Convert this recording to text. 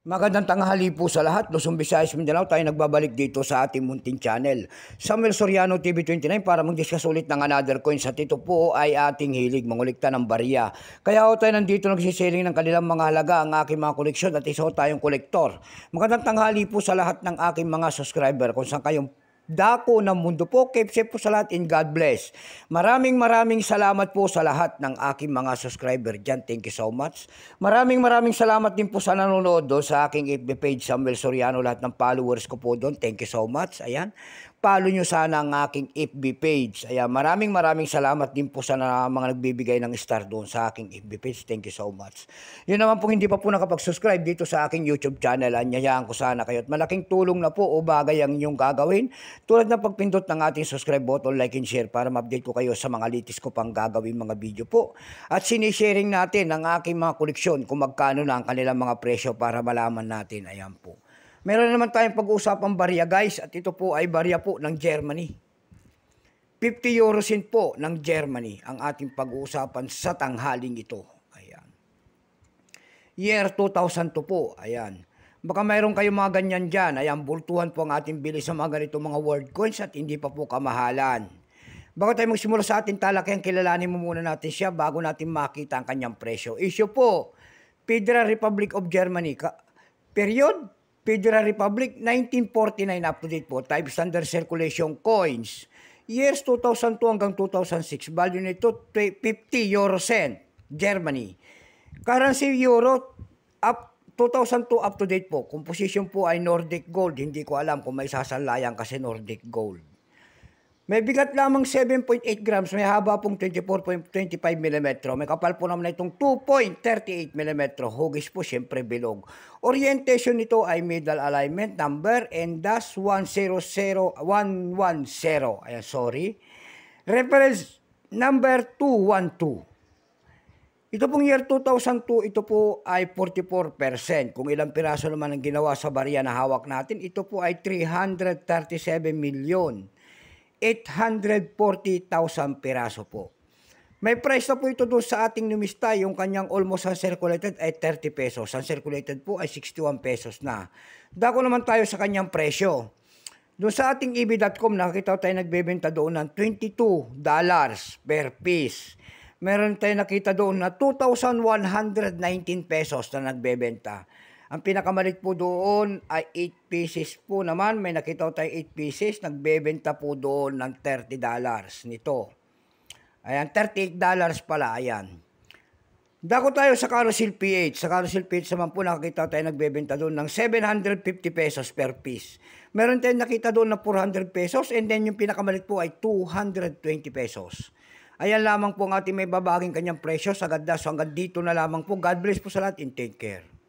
Magandang tanghali po sa lahat. Luzon, Visayas, Mindanao, tayo nagbabalik dito sa ating munting channel. Samuel Soriano TV29 para mag-discuss ulit ng another coin sa tito po ay ating hilig mangulikta ng bariya. Kaya ho tayo nandito nagsisiling ng kanilang mga halaga ang aking mga koleksyon at isa ho tayong kolektor. Magandang tanghali po sa lahat ng aking mga subscriber kung saan kayong dako ng mundo po. Keep safe po sa lahat and God bless. Maraming maraming salamat po sa lahat ng aking mga subscriber dyan. Thank you so much. Maraming maraming salamat din po sa nanonood doon sa aking FB page Samuel Soriano. Lahat ng followers ko po doon. Thank you so much. Ayan follow nyo sana ang aking FB page. Ayan, maraming maraming salamat din po sa na mga nagbibigay ng star doon sa aking FB page. Thank you so much. Yun naman po hindi pa po nakapag-subscribe dito sa aking YouTube channel. Anyayaan ko sana kayo. At malaking tulong na po o bagay ang inyong gagawin. Tulad ng pagpindot ng ating subscribe button, like and share para ma-update ko kayo sa mga latest ko pang gagawin mga video po. At sinisharing natin ang aking mga koleksyon kung magkano na ang kanilang mga presyo para malaman natin. Ayan po. Meron naman tayong pag-uusapang barya guys at ito po ay barya po ng Germany. 50 euro sin po ng Germany ang ating pag-uusapan sa tanghaling ito. Ayan. Year 2002 po. Ayan. Baka mayroon kayong mga ganyan dyan. Ayan, bultuhan po ang ating bili sa mga ganito mga world coins at hindi pa po kamahalan. Bago tayo magsimula sa ating talakayan, kilalanin mo muna natin siya bago natin makita ang kanyang presyo. Issue po, Federal Republic of Germany. period Federal Republic, 1949 up to date po, type standard circulation coins. Years 2002 hanggang 2006, value nito 50 euro cent, Germany. Currency euro, up 2002 up to date po. Composition po ay Nordic Gold. Hindi ko alam kung may sasalayan kasi Nordic Gold. May bigat lamang 7.8 grams, may haba pong 24.25 mm. May kapal po naman itong 2.38 mm. Hugis po siyempre bilog. Orientation nito ay middle alignment number and dash 100110. Ayan, sorry. Reference number 212. Ito pong year 2002, ito po ay 44%. Kung ilang piraso naman ang ginawa sa barya na hawak natin, ito po ay 337 milyon. 840,000 piraso po. May price na po ito doon sa ating numista, yung kanyang almost uncirculated ay 30 pesos. Uncirculated po ay 61 pesos na. Dako naman tayo sa kanyang presyo. Doon sa ating eb.com, nakakita tayo nagbebenta doon ng $22 dollars per piece. Meron tayo nakita doon na 2,119 pesos na nagbebenta. Ang pinakamalit po doon ay 8 pieces po naman. May nakita tayo 8 pieces. Nagbebenta po doon ng 30 dollars nito. Ayan, 38 dollars pala. Ayan. Dako tayo sa Carousel PH. Sa Carousel PH naman po nakakita tayo nagbebenta doon ng 750 pesos per piece. Meron tayong nakita doon na 400 pesos and then yung pinakamalit po ay 220 pesos. Ayan lamang po ang ating may babaging kanyang presyo sa ganda. So hanggang dito na lamang po. God bless po sa lahat and take care.